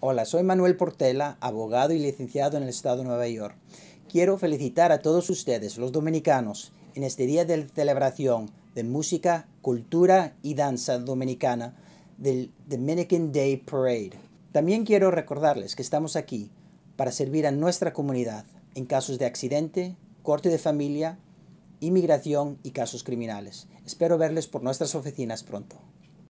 Hola, soy Manuel Portela, abogado y licenciado en el Estado de Nueva York. Quiero felicitar a todos ustedes, los dominicanos, en este día de celebración de música, cultura y danza dominicana del Dominican Day Parade. También quiero recordarles que estamos aquí para servir a nuestra comunidad en casos de accidente, corte de familia, inmigración y casos criminales. Espero verles por nuestras oficinas pronto.